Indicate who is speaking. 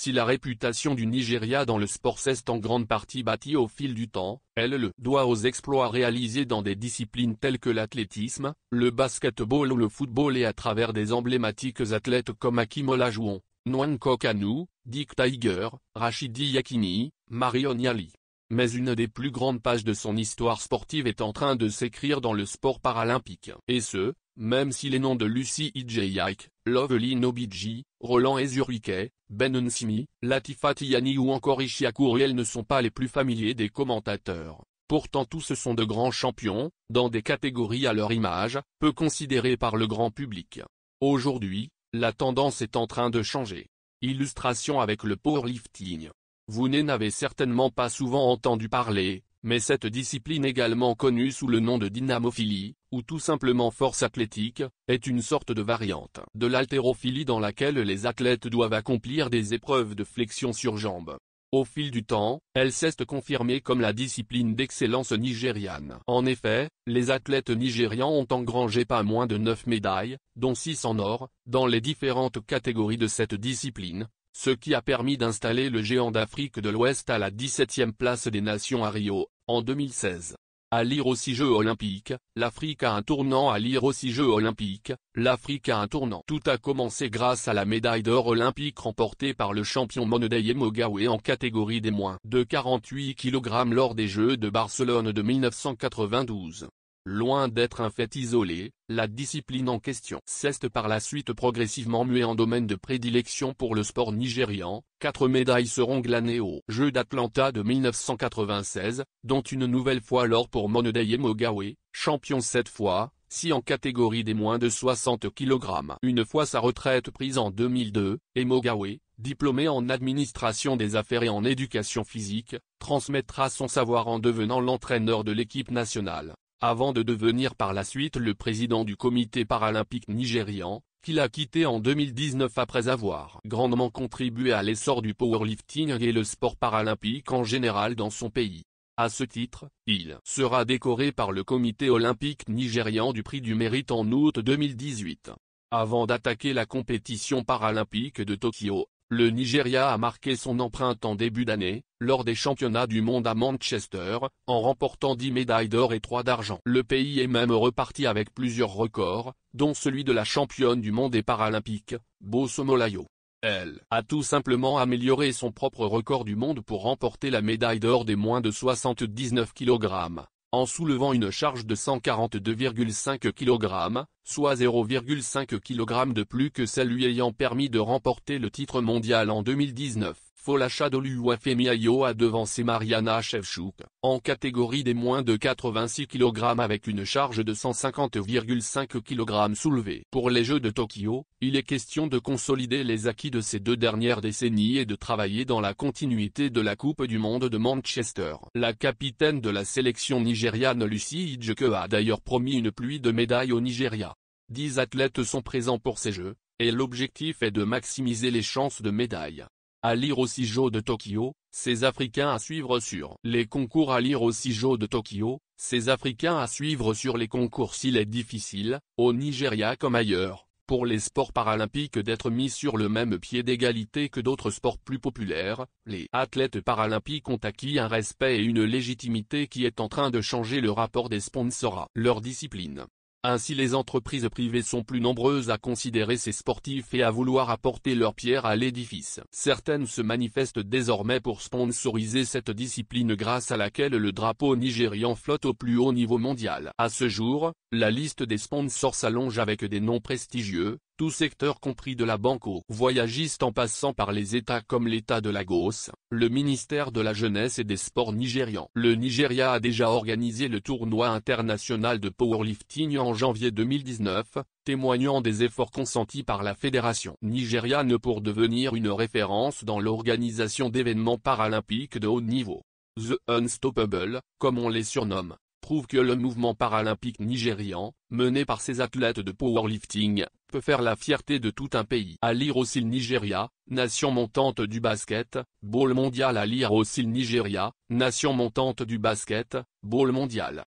Speaker 1: Si la réputation du Nigeria dans le sport s'est en grande partie bâtie au fil du temps, elle le doit aux exploits réalisés dans des disciplines telles que l'athlétisme, le basketball ou le football et à travers des emblématiques athlètes comme Akimola Olajuwon, Nwanko Kokanou, Dick Tiger, Rachidi Yakini, Marion Yali. Mais une des plus grandes pages de son histoire sportive est en train de s'écrire dans le sport paralympique. Et ce, même si les noms de Lucy Ijayak, Lovely Nobiji, Roland Ezurike, Ben Nsimi, Latifa Tiani ou encore Ishia Kuriel ne sont pas les plus familiers des commentateurs. Pourtant tous sont de grands champions, dans des catégories à leur image, peu considérées par le grand public. Aujourd'hui, la tendance est en train de changer. Illustration avec le powerlifting. Vous n'avez certainement pas souvent entendu parler, mais cette discipline également connue sous le nom de dynamophilie, ou tout simplement force athlétique, est une sorte de variante de l'haltérophilie dans laquelle les athlètes doivent accomplir des épreuves de flexion sur jambe. Au fil du temps, elle s'est confirmée comme la discipline d'excellence nigériane. En effet, les athlètes nigérians ont engrangé pas moins de 9 médailles, dont 6 en or, dans les différentes catégories de cette discipline, ce qui a permis d'installer le géant d'Afrique de l'Ouest à la 17e place des nations à Rio, en 2016. À lire aussi Jeux olympiques, l'Afrique a un tournant à lire aussi Jeux olympiques, l'Afrique a un tournant. Tout a commencé grâce à la médaille d'or olympique remportée par le champion Monodeye Mogawe en catégorie des moins de 48 kg lors des Jeux de Barcelone de 1992. Loin d'être un fait isolé, la discipline en question s'est par la suite progressivement muée en domaine de prédilection pour le sport nigérian, quatre médailles seront glanées aux Jeux d'Atlanta de 1996, dont une nouvelle fois l'or pour et Mogawe, champion cette fois, si en catégorie des moins de 60 kg. Une fois sa retraite prise en 2002, Emogawe, diplômé en administration des affaires et en éducation physique, transmettra son savoir en devenant l'entraîneur de l'équipe nationale avant de devenir par la suite le président du comité paralympique nigérian, qu'il a quitté en 2019 après avoir grandement contribué à l'essor du powerlifting et le sport paralympique en général dans son pays. À ce titre, il sera décoré par le comité olympique nigérian du prix du mérite en août 2018. Avant d'attaquer la compétition paralympique de Tokyo, le Nigeria a marqué son empreinte en début d'année, lors des championnats du monde à Manchester, en remportant 10 médailles d'or et 3 d'argent. Le pays est même reparti avec plusieurs records, dont celui de la championne du monde et paralympique, Bosomolayo. Elle a tout simplement amélioré son propre record du monde pour remporter la médaille d'or des moins de 79 kg en soulevant une charge de 142,5 kg, soit 0,5 kg de plus que celle lui ayant permis de remporter le titre mondial en 2019. Folacha Doluwafemiayo a devancé Mariana Shevchuk, en catégorie des moins de 86 kg avec une charge de 150,5 kg soulevée. Pour les Jeux de Tokyo, il est question de consolider les acquis de ces deux dernières décennies et de travailler dans la continuité de la Coupe du Monde de Manchester. La capitaine de la sélection nigériane Lucie Ijeke a d'ailleurs promis une pluie de médailles au Nigeria. 10 athlètes sont présents pour ces Jeux, et l'objectif est de maximiser les chances de médailles. À lire aussi Jo de Tokyo, ces Africains à suivre sur les concours à lire aussi Jo de Tokyo, ces Africains à suivre sur les concours s'il est difficile, au Nigeria comme ailleurs, pour les sports paralympiques d'être mis sur le même pied d'égalité que d'autres sports plus populaires, les athlètes paralympiques ont acquis un respect et une légitimité qui est en train de changer le rapport des sponsors à leur discipline. Ainsi les entreprises privées sont plus nombreuses à considérer ces sportifs et à vouloir apporter leur pierre à l'édifice. Certaines se manifestent désormais pour sponsoriser cette discipline grâce à laquelle le drapeau nigérian flotte au plus haut niveau mondial. À ce jour, la liste des sponsors s'allonge avec des noms prestigieux, tout secteur compris de la banque aux voyagistes en passant par les États comme l'État de Lagos, le ministère de la Jeunesse et des Sports nigérian. Le Nigeria a déjà organisé le tournoi international de powerlifting en janvier 2019, témoignant des efforts consentis par la fédération nigériane pour devenir une référence dans l'organisation d'événements paralympiques de haut niveau. The Unstoppable, comme on les surnomme, que le mouvement paralympique nigérian, mené par ses athlètes de powerlifting, peut faire la fierté de tout un pays. À lire aussi Nigeria, nation montante du basket, Ball mondial à lire aussi Nigeria, nation montante du basket, Ball mondial.